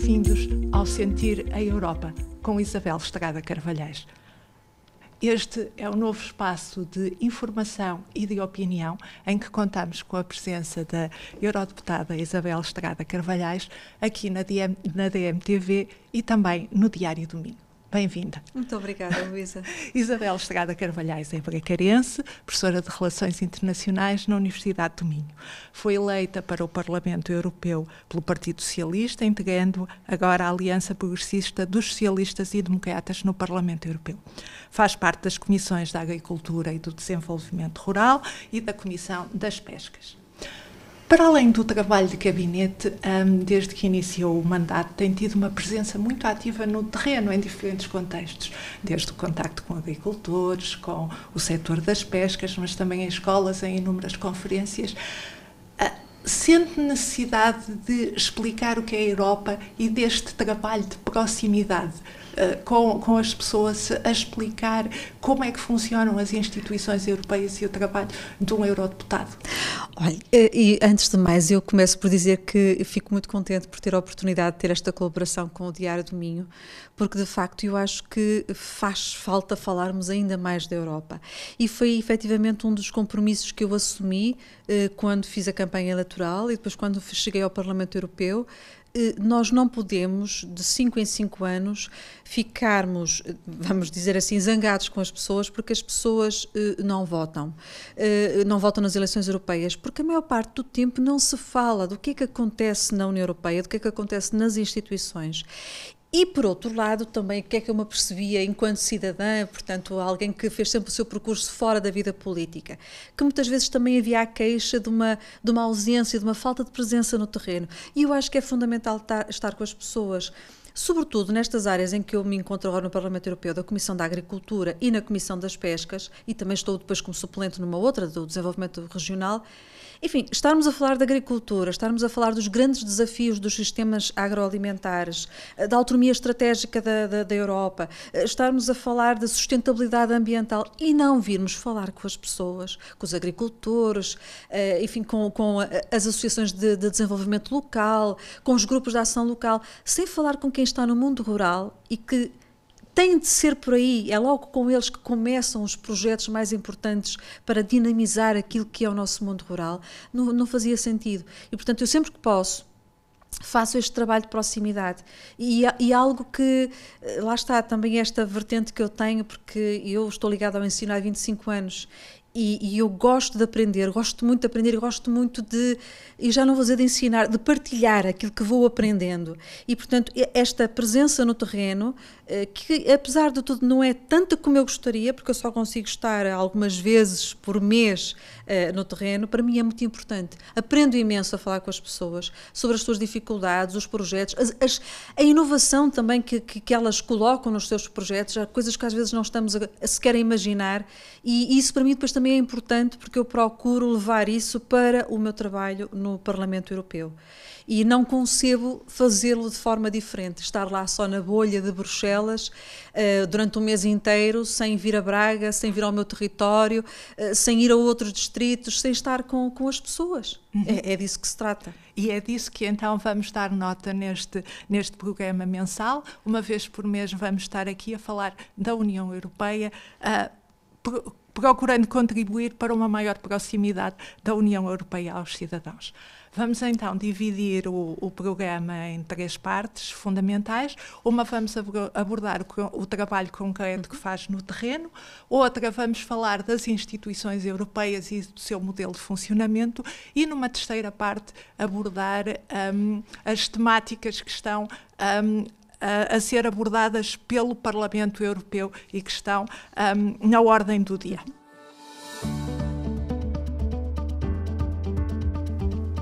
Bem-vindos ao Sentir a Europa, com Isabel Estrada Carvalhais. Este é o novo espaço de informação e de opinião em que contamos com a presença da Eurodeputada Isabel Estrada Carvalhais aqui na, DM, na DMTV e também no Diário Domingo. Bem-vinda. Muito obrigada, Luísa. Isabel Estrada Carvalhais é bracarense, professora de Relações Internacionais na Universidade do Minho. Foi eleita para o Parlamento Europeu pelo Partido Socialista, integrando agora a Aliança Progressista dos Socialistas e Democratas no Parlamento Europeu. Faz parte das Comissões da Agricultura e do Desenvolvimento Rural e da Comissão das Pescas. Para além do trabalho de gabinete, hum, desde que iniciou o mandato, tem tido uma presença muito ativa no terreno, em diferentes contextos, desde o contacto com agricultores, com o setor das pescas, mas também em escolas, em inúmeras conferências sente necessidade de explicar o que é a Europa e deste trabalho de proximidade eh, com, com as pessoas a explicar como é que funcionam as instituições europeias e o trabalho de um eurodeputado. Olha, e antes de mais, eu começo por dizer que fico muito contente por ter a oportunidade de ter esta colaboração com o Diário do Minho, porque de facto eu acho que faz falta falarmos ainda mais da Europa. E foi efetivamente um dos compromissos que eu assumi eh, quando fiz a campanha eleitoral e depois quando cheguei ao Parlamento Europeu, eh, nós não podemos, de 5 em 5 anos, ficarmos, eh, vamos dizer assim, zangados com as pessoas porque as pessoas não votam. Não votam nas eleições europeias, porque a maior parte do tempo não se fala do que é que acontece na União Europeia, do que é que acontece nas instituições. E por outro lado, também o que é que eu me percebia enquanto cidadã, portanto, alguém que fez sempre o seu percurso fora da vida política, que muitas vezes também havia a queixa de uma, de uma ausência, de uma falta de presença no terreno. E eu acho que é fundamental estar com as pessoas sobretudo nestas áreas em que eu me encontro agora no Parlamento Europeu, da Comissão da Agricultura e na Comissão das Pescas, e também estou depois como suplente numa outra do Desenvolvimento Regional, enfim, estarmos a falar da agricultura, estarmos a falar dos grandes desafios dos sistemas agroalimentares, eh, da autonomia estratégica da, da, da Europa, eh, estarmos a falar da sustentabilidade ambiental e não virmos falar com as pessoas, com os agricultores, eh, enfim, com, com as associações de, de desenvolvimento local, com os grupos de ação local, sem falar com quem está no mundo rural e que tem de ser por aí, é logo com eles que começam os projetos mais importantes para dinamizar aquilo que é o nosso mundo rural. Não, não fazia sentido. E, portanto, eu sempre que posso, faço este trabalho de proximidade e, e, algo que eh, lá está também esta vertente que eu tenho porque eu estou ligada ao ensino há 25 anos e, e eu gosto de aprender, gosto muito de aprender, gosto muito de, e já não vou dizer de ensinar, de partilhar aquilo que vou aprendendo. E, portanto, esta presença no terreno eh, que apesar de tudo não é tanta como eu gostaria, porque eu só consigo estar algumas vezes por mês uh, no terreno, para mim é muito importante. Aprendo imenso a falar com as pessoas sobre as suas dificuldades, os projetos, as, as, a inovação também que, que, que, elas colocam nos seus projetos, coisas que às vezes não estamos a, a sequer a imaginar, e, e isso para mim depois também é importante porque eu procuro levar isso para o meu trabalho no Parlamento Europeu e não concebo fazê-lo de forma diferente, estar lá só na bolha de Bruxelas uh, durante um mês inteiro, sem vir a Braga, sem vir ao meu território, uh, sem ir a outros distritos, sem estar com, com as pessoas. Uhum. É, é disso que se trata. E é disso que então vamos dar nota neste, neste programa mensal. Uma vez por mês vamos estar aqui a falar da União Europeia. Uh, procurando contribuir para uma maior proximidade da União Europeia aos cidadãos. Vamos então dividir o, o, programa em três partes fundamentais. Uma vamos abordar o, o, trabalho concreto que faz no terreno, outra vamos falar das instituições europeias e do seu modelo de funcionamento e numa terceira parte abordar um, as temáticas que estão um, a, a ser abordadas pelo Parlamento Europeu e que estão um, na ordem do dia.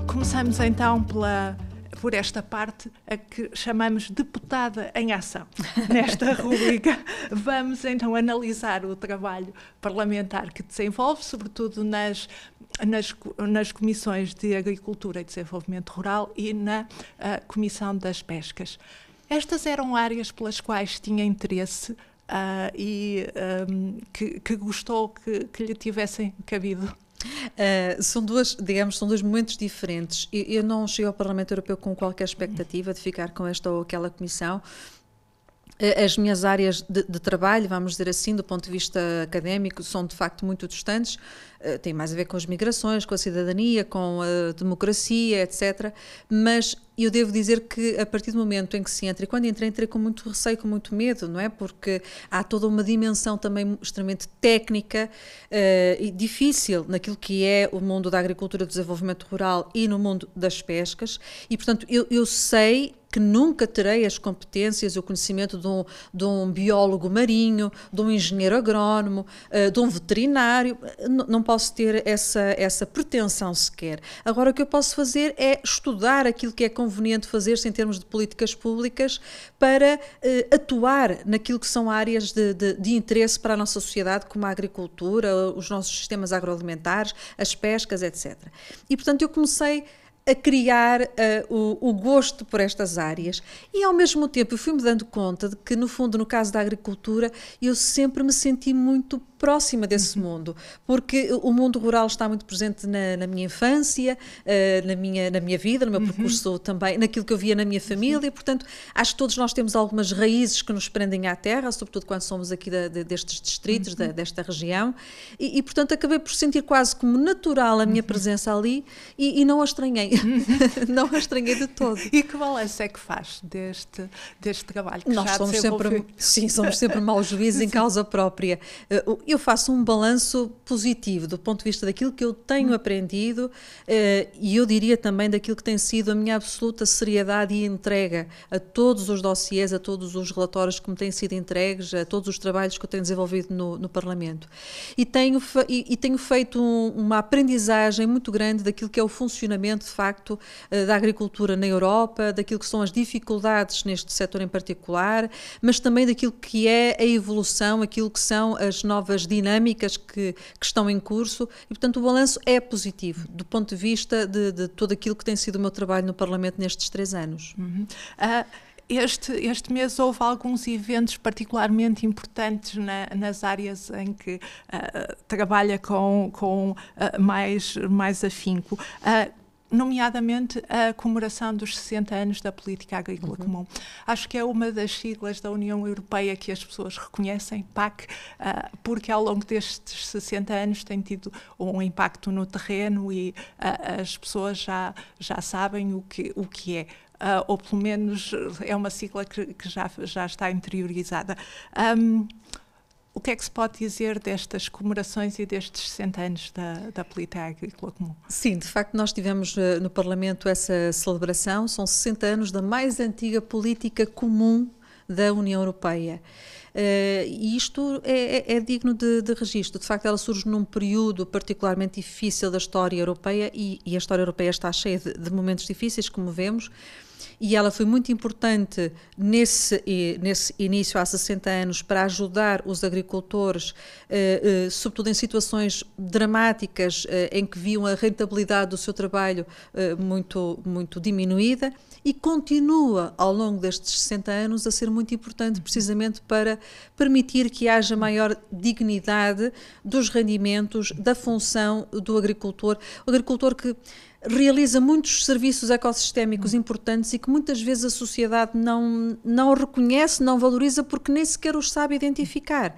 Começamos então pela por esta parte a que chamamos deputada em ação. Nesta rubrica, vamos então analisar o trabalho parlamentar que desenvolve, sobretudo nas, nas, nas comissões de Agricultura e Desenvolvimento Rural e na ah, Comissão das Pescas. Estas eram áreas pelas quais tinha interesse uh, e um, ah, que, que, gostou que, que lhe tivessem cabido. Uh, são duas, digamos, são dois momentos diferentes. Eu, eu, não cheguei ao Parlamento Europeu com qualquer expectativa de ficar com esta ou aquela comissão. Eh, as minhas áreas de, de, trabalho, vamos dizer assim, do ponto de vista académico, são de facto muito distantes. Uh, eh, tem mais a ver com as migrações, com a cidadania, com a democracia, etc. Mas eu devo dizer que a partir do momento em que se entra, e quando entrei, entrei com muito receio, com muito medo, não é? Porque há toda uma dimensão também extremamente técnica uh, e difícil naquilo que é o mundo da agricultura, do desenvolvimento rural e no mundo das pescas. E, portanto, eu, eu sei que nunca terei as competências e o conhecimento de um, de um biólogo marinho, de um engenheiro agrónomo, eh, de um veterinário. Eh, não posso ter essa, essa pretensão sequer. Agora, o que eu posso fazer é estudar aquilo que é conveniente fazer-se em termos de políticas públicas para eh, atuar naquilo que são áreas de, de, de, interesse para a nossa sociedade, como a agricultura, os nossos sistemas agroalimentares, as pescas, etc. E, portanto, eu comecei a criar uh, o, o, gosto por estas áreas. E ao mesmo tempo eu fui-me dando conta de que, no fundo, no caso da agricultura, eu sempre me senti muito próxima desse uhum. mundo, porque o mundo rural está muito presente na, na minha infância, uh, na, minha, na minha vida, no meu uhum. percurso uhum. também, naquilo que eu via na minha família, portanto, acho que todos nós temos algumas raízes que nos prendem à terra, sobretudo quando somos aqui da, de, destes distritos, uhum. da, desta região, e, e, portanto acabei por sentir quase como natural a minha uhum. presença ali e, e, não a estranhei, uhum. não a estranhei de todo. E que balanço é que faz deste, deste trabalho? Que nós somos sempre, sim, somos sempre maus juízes em causa própria. Eh, eu faço um balanço positivo do ponto de vista daquilo que eu tenho hum. aprendido eh, e eu diria também daquilo que tem sido a minha absoluta seriedade e entrega a todos os dossiês, a todos os relatórios que me têm sido entregues, a todos os trabalhos que eu tenho desenvolvido no, no Parlamento. E tenho, e, e tenho feito um, uma aprendizagem muito grande daquilo que é o funcionamento, de facto, eh, da agricultura na Europa, daquilo que são as dificuldades neste setor em particular, mas também daquilo que é a evolução, aquilo que são as novas novas dinâmicas que, que estão em curso e, portanto, o balanço é positivo do ponto de vista de, de todo aquilo que tem sido o meu trabalho no Parlamento nestes três anos. Uhum. Uh, este, este mês houve alguns eventos particularmente importantes na, nas áreas em que uh, trabalha com, com uh, mais, mais afinco nomeadamente a comemoração dos 60 anos da Política Agrícola uhum. Comum. Acho que é uma das siglas da União Europeia que as pessoas reconhecem, PAC, ah, porque ao longo destes 60 anos tem tido um impacto no terreno e ah, as pessoas já, já sabem o que, o que é. Ah, ou pelo menos é uma sigla que, que já, já está interiorizada. Um, o que é que se pode dizer destas comemorações e destes 60 anos da, da Política Agrícola Comum? Sim, de facto, nós tivemos eh, no Parlamento essa celebração. São 60 anos da mais antiga política comum da União Europeia. Eh, e uh, isto é, é, é digno de, de, registro. De facto, ela surge num período particularmente difícil da história europeia e, e a história europeia está cheia de, de momentos difíceis, como vemos e ela foi muito importante nesse, nesse início há 60 anos para ajudar os agricultores, eh, eh, sobretudo em situações dramáticas eh, em que viam a rentabilidade do seu trabalho muito, muito diminuída e continua ao longo destes 60 anos a ser muito importante, precisamente para permitir que haja maior dignidade dos rendimentos, da função do agricultor. O agricultor que realiza muitos serviços ecossistémicos importantes e que muitas vezes a sociedade não, não reconhece, não valoriza, porque nem sequer os sabe identificar.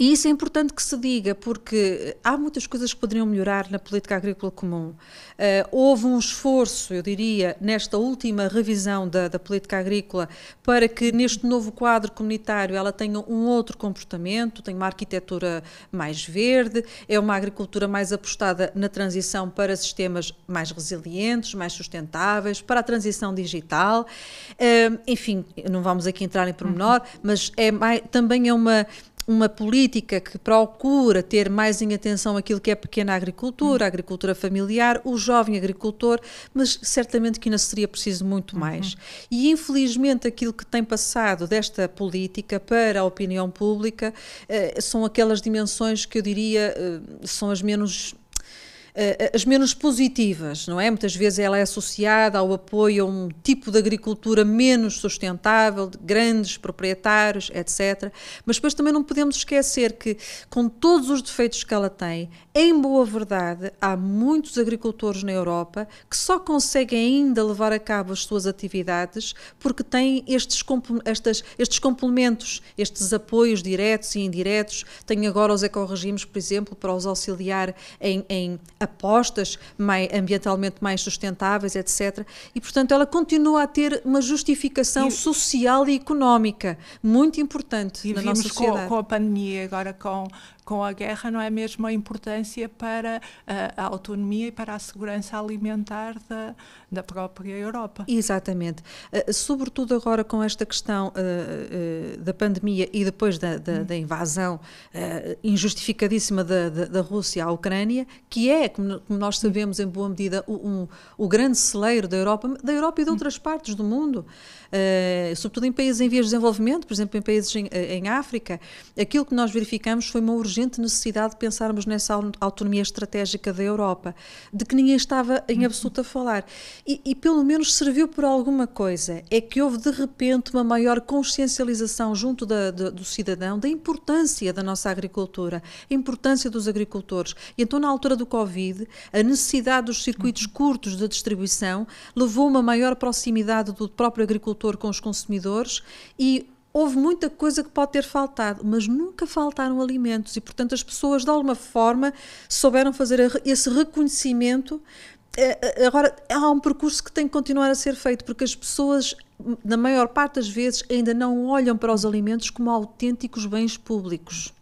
E isso é importante que se diga, porque eh, há muitas coisas que poderiam melhorar na política agrícola comum. Uh, houve um esforço, eu diria, nesta última revisão da, da, política agrícola, para que neste novo quadro comunitário ela tenha um outro comportamento, tenha uma arquitetura mais verde, é uma agricultura mais apostada na transição para sistemas mais resilientes, mais sustentáveis, para a transição digital. Uh, enfim, não vamos aqui entrar em pormenor, uhum. mas é mais, também é uma uma política que procura ter mais em atenção aquilo que é pequena agricultura, a hum. agricultura familiar, o jovem agricultor, mas certamente que ainda seria preciso muito uhum. mais. Uhum. E infelizmente aquilo que tem passado desta política para a opinião pública eh, são aquelas dimensões que eu diria eh, são as menos eh, eh, as menos positivas, não é? Muitas vezes ela é associada ao apoio a um tipo de agricultura menos sustentável, de grandes proprietários, etc. Mas depois também não podemos esquecer que, com todos os defeitos que ela tem, em boa verdade, há muitos agricultores na Europa que só conseguem ainda levar a cabo as suas atividades porque têm estes, estes complementos, estes apoios diretos e indiretos. Tem agora os ecorregimes, por exemplo, para os auxiliar em, em apostas mais, ambientalmente mais sustentáveis, etc. E, portanto, ela continua a ter uma justificação e, social e económica muito importante e na nossa sociedade. Com, com a pandemia, agora com com a guerra não é mesmo a importância para a, eh, a autonomia e para a segurança alimentar da, da própria Europa. Exatamente. Uh, sobretudo agora com esta questão uh, uh, da pandemia e depois da, da, hum. da invasão injustificadíssima da, da, Rússia à Ucrânia, que é, como, nós hum. sabemos em boa medida, o, um, o grande celeiro da Europa, da Europa e de hum. outras hum. partes do mundo, sobretudo em países em vias de desenvolvimento, por exemplo, em países em, em África, aquilo que nós verificamos foi uma urgência urgente necessidade de pensarmos nessa autonomia estratégica da Europa, de que ninguém estava em uhum. absoluto a falar. E, e pelo menos serviu por alguma coisa. É que houve de repente uma maior consciencialização junto da, da, do cidadão da importância da nossa agricultura, a importância dos agricultores. E então, na altura do Covid, a necessidade dos circuitos uhum. curtos de distribuição levou uma maior proximidade do próprio agricultor com os consumidores e houve muita coisa que pode ter faltado, mas nunca faltaram alimentos e, portanto, as pessoas de alguma forma souberam fazer esse reconhecimento. Eh, eh, agora, há um percurso que tem que continuar a ser feito, porque as pessoas, na maior parte das vezes, ainda não olham para os alimentos como autênticos bens públicos.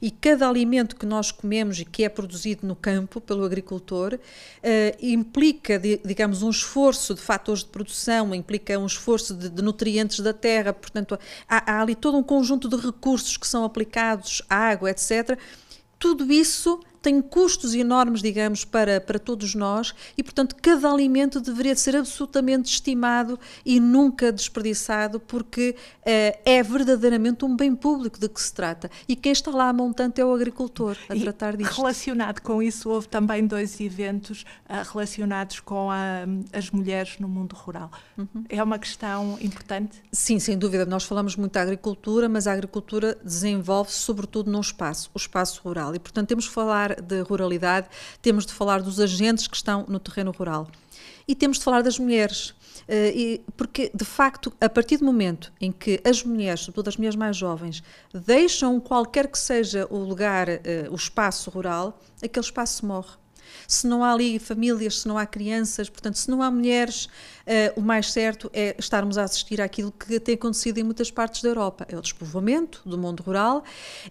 E cada alimento que nós comemos e que é produzido no campo pelo agricultor eh, implica, de, digamos, um esforço de fatores de produção, implica um esforço de, de nutrientes da terra, portanto, há, há ali todo um conjunto de recursos que são aplicados, água, etc. Tudo isso tem custos enormes, digamos, para, para todos nós e, portanto, cada alimento deveria ser absolutamente estimado e nunca desperdiçado, porque eh, é verdadeiramente um bem público de que se trata. E quem está lá a montante é o agricultor a e tratar disso. Relacionado com isso, houve também dois eventos eh, relacionados com a, ah, as mulheres no mundo rural. Uhum. É uma questão importante? Sim, sem dúvida. Nós falamos muito da agricultura, mas a agricultura desenvolve-se sobretudo num espaço, o espaço rural. E, portanto, temos que falar falar de ruralidade, temos de falar dos agentes que estão no terreno rural. E temos de falar das mulheres, eh, porque de facto, a partir do momento em que as mulheres, sobretudo as mulheres mais jovens, deixam qualquer que seja o lugar, eh, o espaço rural, aquele espaço morre. Se não há ali famílias, se não há crianças, portanto, se não há mulheres, uh, o mais certo é estarmos a assistir àquilo que tem acontecido em muitas partes da Europa. É o despovoamento do mundo rural,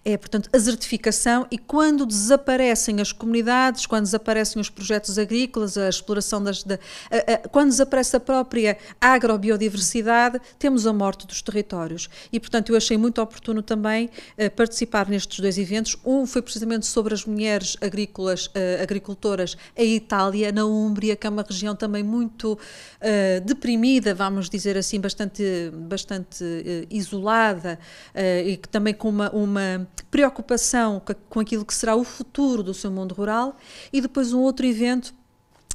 é, portanto, a desertificação e quando desaparecem as comunidades, quando desaparecem os projetos agrícolas, a exploração das. De, quando desaparece a própria agrobiodiversidade, temos a morte dos territórios. E, portanto, eu achei muito oportuno também uh, participar nestes dois eventos. Um foi precisamente sobre as mulheres agrícolas, uh, agricultoras produtoras, a Itália, na Úmbria, que é uma região também muito uh, deprimida, vamos dizer assim, bastante, bastante uh, isolada uh, e que também com uma, uma preocupação com aquilo que será o futuro do seu mundo rural. E depois um outro evento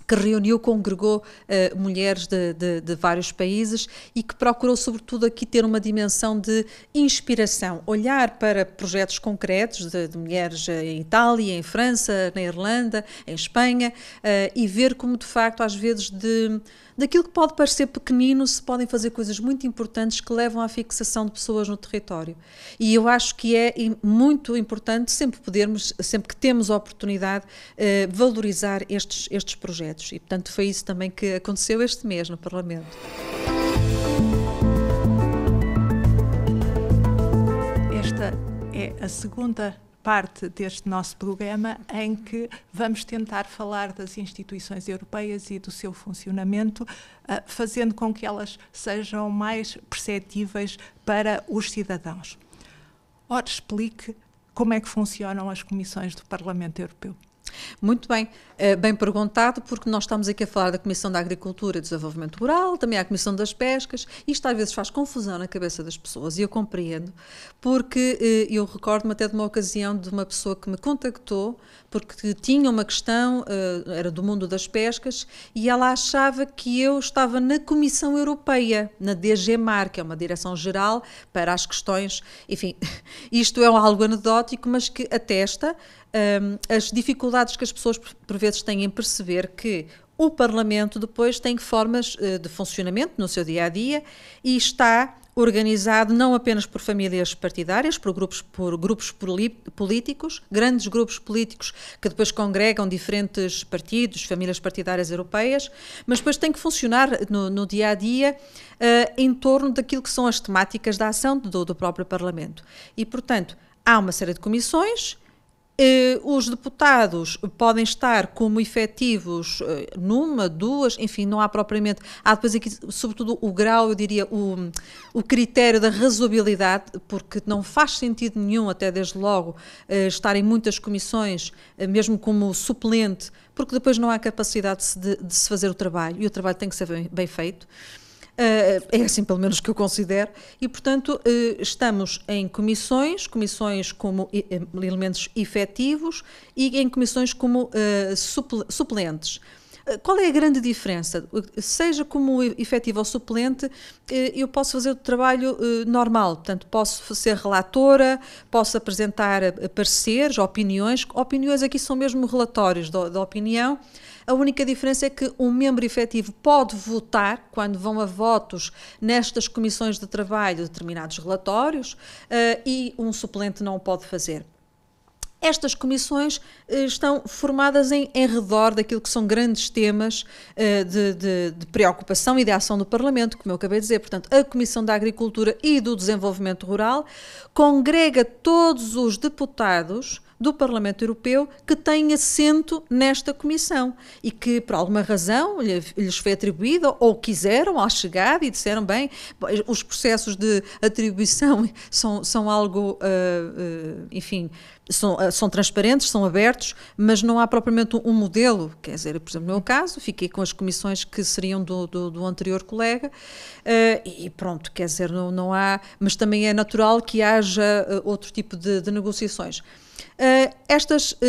que reuniu, congregou uh, mulheres de, de, de, vários países e que procurou, sobretudo, aqui ter uma dimensão de inspiração, olhar para projetos concretos de, de mulheres eh, em Itália, em França, na Irlanda, em Espanha uh, e ver como, de facto, às vezes de Daquilo que pode parecer pequenino, se podem fazer coisas muito importantes que levam à fixação de pessoas no território. E eu acho que é muito importante sempre podermos, sempre que temos a oportunidade, eh, valorizar estes, estes projetos. E, portanto, foi isso também que aconteceu este mês no Parlamento. Esta é a segunda parte deste nosso programa em que vamos tentar falar das instituições europeias e do seu funcionamento, eh, fazendo com que elas sejam mais perceptíveis para os cidadãos. Ora, explique como é que funcionam as comissões do Parlamento Europeu. Muito bem, eh, bem perguntado, porque nós estamos aqui a falar da Comissão da Agricultura e Desenvolvimento Rural, também a Comissão das Pescas, isto às vezes faz confusão na cabeça das pessoas, e eu compreendo, porque eh, eu recordo-me até de uma ocasião de uma pessoa que me contactou, porque tinha uma questão, eh, era do mundo das pescas, e ela achava que eu estava na Comissão Europeia, na DGMAR, que é uma direção-geral para as questões, enfim, isto é algo anedótico, mas que atesta um, as dificuldades que as pessoas por vezes têm em perceber que o Parlamento depois tem formas eh, de funcionamento no seu dia a dia e está organizado não apenas por famílias partidárias, por grupos, por grupos políticos, grandes grupos políticos que depois congregam diferentes partidos, famílias partidárias europeias, mas depois tem que funcionar no, no dia a dia uh, em torno daquilo que são as temáticas da ação do, do próprio Parlamento. E, portanto, há uma série de comissões eh, os deputados podem estar como efetivos eh, numa, duas, enfim, não há propriamente. Há depois aqui, sobretudo, o grau, eu diria, o, o critério da razoabilidade, porque não faz sentido nenhum, até desde logo, eh, estar em muitas comissões, mesmo como suplente, porque depois não há capacidade de, de se fazer o trabalho e o trabalho tem que ser bem, bem feito. Eh, é assim, pelo menos que eu considero. E, portanto, eh, estamos em comissões, comissões como elementos eh, efetivos e em comissões como suplentes. Eh, qual é a grande diferença? Seja como efetivo ou suplente, eh, eu posso fazer o trabalho eh, normal, portanto, posso ser relatora, posso apresentar pareceres, opiniões. Opiniões aqui são mesmo relatórios da opinião. A única diferença é que um membro efetivo pode votar, quando vão a votos nestas comissões de trabalho, determinados relatórios, e um suplente não o pode fazer. Estas comissões eh, estão formadas em, em redor daquilo que são grandes temas eh, de, de, de preocupação e de ação do Parlamento, como eu acabei de dizer. Portanto, a Comissão da Agricultura e do Desenvolvimento Rural congrega todos os deputados do Parlamento Europeu que têm assento nesta comissão e que, por alguma razão, lhes foi atribuída ou quiseram ao chegar e disseram: bem, os processos de atribuição são, são algo, uh, uh, enfim, são, eh, são transparentes, são abertos, mas não há propriamente um modelo. Quer dizer, por exemplo, no meu caso, fiquei com as comissões que seriam do, do, do anterior colega uh, e pronto, quer dizer, não, não há. Mas também é natural que haja eh, outro tipo de, de negociações. Uh, estas uh,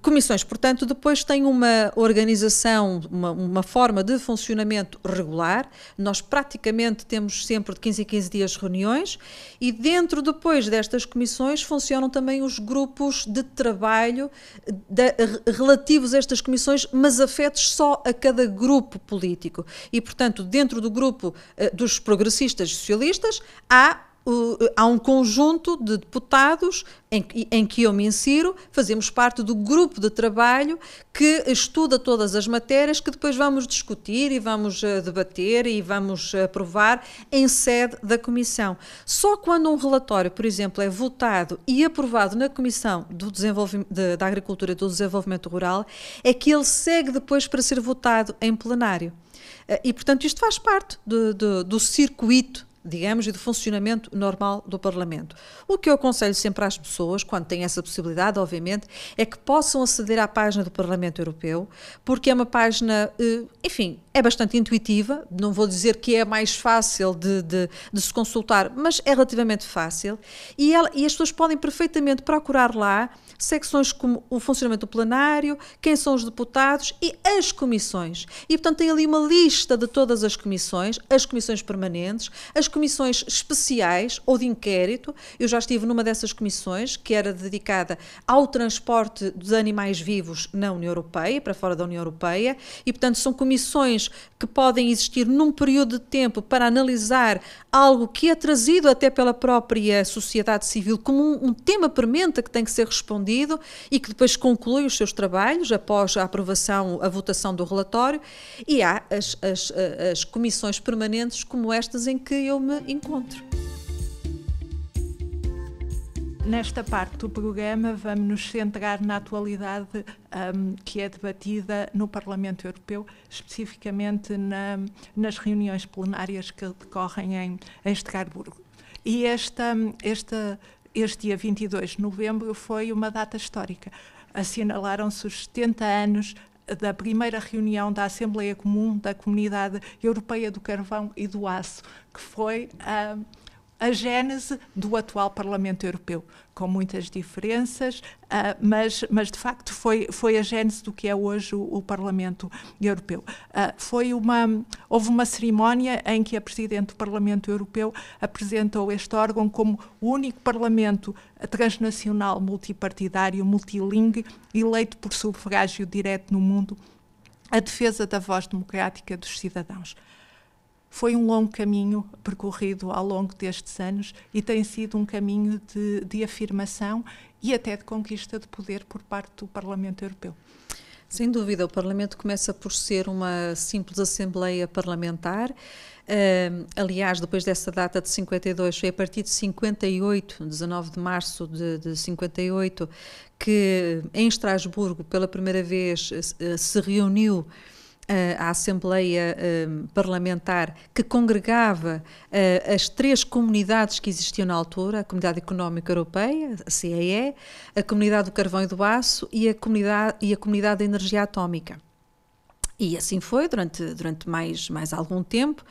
comissões, portanto, depois têm uma organização, uma, uma, forma de funcionamento regular. Nós praticamente temos sempre de 15 em 15 dias reuniões e dentro depois destas comissões funcionam também os grupos de trabalho de, eh, relativos a estas comissões, mas afetos só a cada grupo político. E, portanto, dentro do grupo uh, dos progressistas e socialistas há há um conjunto de deputados em, em, que eu me insiro, fazemos parte do grupo de trabalho que estuda todas as matérias que depois vamos discutir e vamos eh, debater e vamos eh, aprovar em sede da Comissão. Só quando um relatório, por exemplo, é votado e aprovado na Comissão do Desenvolvimento, de, da Agricultura e do Desenvolvimento Rural é que ele segue depois para ser votado em plenário. Eh, e, portanto, isto faz parte do, do, do circuito digamos, e do funcionamento normal do Parlamento. O que eu aconselho sempre às pessoas, quando têm essa possibilidade, obviamente, é que possam aceder à página do Parlamento Europeu, porque é uma página, eh, enfim, é bastante intuitiva, não vou dizer que é mais fácil de, de, de se consultar, mas é relativamente fácil, e, ela, e as pessoas podem perfeitamente procurar lá secções como o funcionamento do plenário, quem são os deputados e as comissões. E, portanto, tem ali uma lista de todas as comissões, as comissões permanentes, as comissões comissões especiais ou de inquérito, eu já estive numa dessas comissões, que era dedicada ao transporte dos animais vivos na União Europeia, para fora da União Europeia, e portanto são comissões que podem existir num período de tempo para analisar algo que é trazido até pela própria sociedade civil como um, um tema prementa que tem que ser respondido e que depois conclui os seus trabalhos após a aprovação, a votação do relatório, e há as, as, eh, as comissões permanentes como estas em que eu eu me encontro. Nesta parte do programa, vamos nos centrar na atualidade um, que é debatida no Parlamento Europeu, especificamente na, nas reuniões plenárias que decorrem em, em Estrasburgo. E esta, esta, este dia 22 de novembro foi uma data histórica assinalaram-se os 70 anos da primeira reunião da Assembleia Comum da Comunidade Europeia do Carvão e do Aço, que foi. Uh, a gênese do atual Parlamento Europeu, com muitas diferenças, uh, mas, mas de facto foi, foi a gênese do que é hoje o, o Parlamento Europeu. Uh, foi uma, houve uma cerimónia em que a Presidente do Parlamento Europeu apresentou este órgão como o único Parlamento transnacional multipartidário, multilingue, eleito por sufrágio direto no mundo, a defesa da voz democrática dos cidadãos. Foi um longo caminho percorrido ao longo destes anos e tem sido um caminho de, de afirmação e até de conquista de poder por parte do Parlamento Europeu. Sem dúvida, o Parlamento começa por ser uma simples Assembleia Parlamentar. Uh, aliás, depois dessa data de 52, foi a partir de 58, 19 de março de, de 58, que eh, em Estrasburgo, pela primeira vez, eh, se reuniu a eh, Assembleia eh, Parlamentar que congregava eh, as três comunidades que existiam na altura, a Comunidade Económica Europeia, a CEE, a Comunidade do Carvão e do Aço e a Comunidade, e a comunidade da Energia Atómica. E assim foi durante, durante mais, mais algum tempo.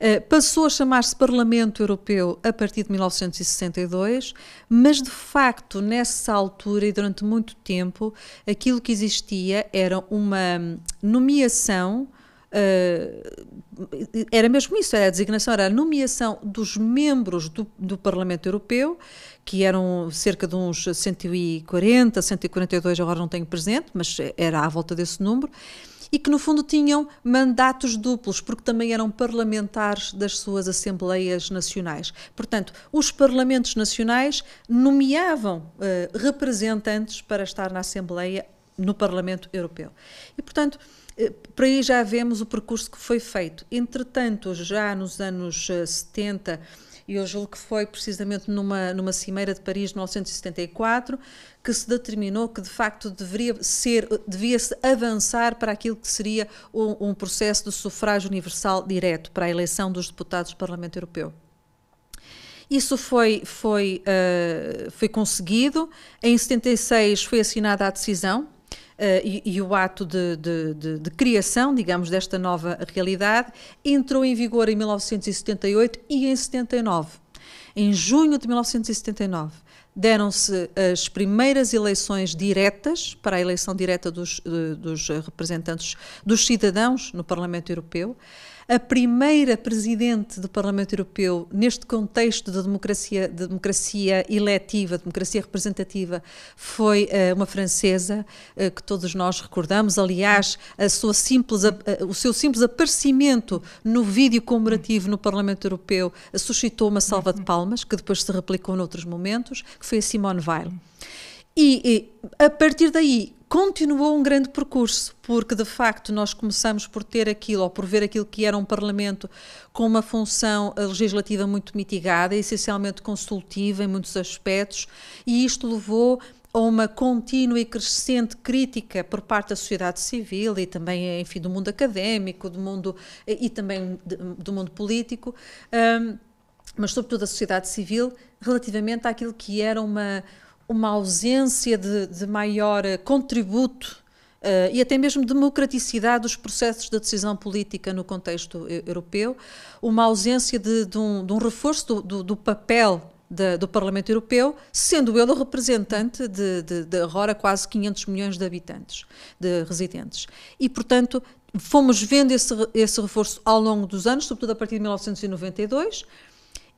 Uh, passou a chamar-se Parlamento Europeu a partir de 1962, mas de facto, nessa altura e durante muito tempo, aquilo que existia era uma nomeação. Uh, era mesmo isso, era a designação, era a nomeação dos membros do, do Parlamento Europeu, que eram cerca de uns 140, 142, agora não tenho presente, mas era à volta desse número e que, no fundo, tinham mandatos duplos, porque também eram parlamentares das suas Assembleias Nacionais. Portanto, os parlamentos nacionais nomeavam uh, representantes para estar na Assembleia no Parlamento Europeu. E, portanto, eh, por aí já vemos o percurso que foi feito. Entretanto, já nos anos 70, eh, e eu julgo que foi precisamente numa, numa cimeira de Paris de 1974 que se determinou que de facto deveria ser, devia-se avançar para aquilo que seria um, um processo de sufrágio universal direto para a eleição dos deputados do Parlamento Europeu. Isso foi, foi, uh, foi conseguido. Em 76 foi assinada a decisão eh, e, e, o ato de, de, de, de, criação, digamos, desta nova realidade, entrou em vigor em 1978 e em 79. Em junho de 1979 deram-se as primeiras eleições diretas para a eleição direta dos, eh, dos, representantes dos cidadãos no Parlamento Europeu. A primeira presidente do Parlamento Europeu, neste contexto de democracia, de democracia eletiva, democracia representativa, foi uh, uma francesa uh, que todos nós recordamos. Aliás, simples, uh, o seu simples aparecimento no vídeo comemorativo no Parlamento Europeu suscitou uma salva de palmas, que depois se replicou noutros momentos, que foi a Simone Weil. E, e a partir daí continuou um grande percurso, porque de facto nós começamos por ter aquilo, ou por ver aquilo que era um Parlamento com uma função eh, legislativa muito mitigada, essencialmente consultiva em muitos aspectos, e isto levou a uma contínua e crescente crítica por parte da sociedade civil e também, enfim, do mundo académico, do mundo eh, e também do mundo político. Um, mas sobretudo a sociedade civil, relativamente àquilo que era uma, uma ausência de, de maior eh, contributo Uh, e até mesmo democraticidade dos processos de decisão política no contexto europeu, uma ausência de, de, um, de um, reforço do, do, do papel do Parlamento Europeu, sendo ele o representante de, de, de agora quase 500 milhões de habitantes, de residentes. E, portanto, fomos vendo esse, esse reforço ao longo dos anos, sobretudo a partir de 1992,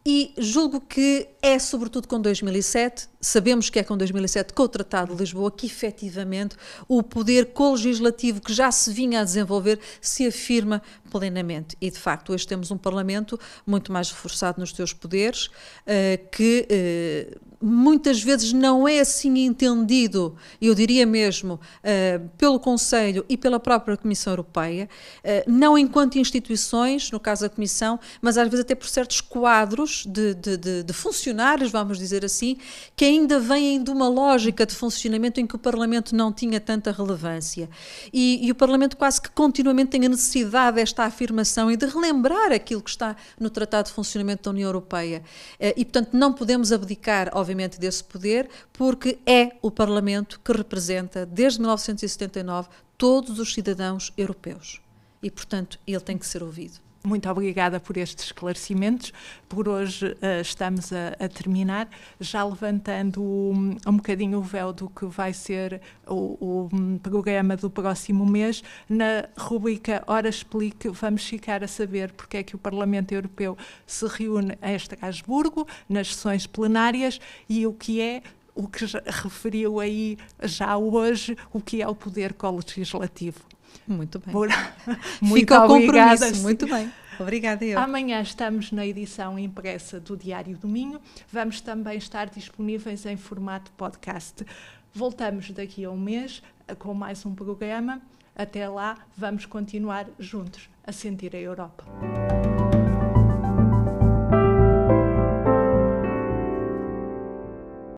e julgo que é sobretudo com 2007, sabemos que é com 2007, com o Tratado de Lisboa, que efetivamente o poder co-legislativo que já se vinha a desenvolver se afirma plenamente. E de facto, hoje temos um Parlamento muito mais reforçado nos seus poderes, eh, que eh, muitas vezes não é assim entendido, eu diria mesmo, eh, pelo Conselho e pela própria Comissão Europeia, não enquanto instituições, no caso da Comissão, mas às vezes até por certos quadros de, de, de, de, funcionários, vamos dizer assim, que ainda vêm de uma lógica de funcionamento em que o Parlamento não tinha tanta relevância. E, e o Parlamento quase que continuamente tem a necessidade desta afirmação e de relembrar aquilo que está no Tratado de Funcionamento da União Europeia. Eh, e, portanto, não podemos abdicar, obviamente, desse poder, porque é o Parlamento que representa, desde 1979, todos os cidadãos europeus. E, portanto, ele tem que ser ouvido. Muito obrigada por estes esclarecimentos. Por hoje uh, estamos a, a, terminar, já levantando um, um, bocadinho o véu do que vai ser o, o hum, programa do próximo mês. Na rubrica Hora Explique, vamos ficar a saber porque é que o Parlamento Europeu se reúne a Estrasburgo, nas sessões plenárias, e o que é o que referiu aí já hoje o que é o poder colegislativo. Muito bem. Por... Muito Compromisso. Muito bem. Obrigada, eu. Amanhã estamos na edição impressa do Diário do Minho. Vamos também estar disponíveis em formato podcast. Voltamos daqui a um mês eh, com mais um programa. Até lá, vamos continuar juntos a sentir a Europa.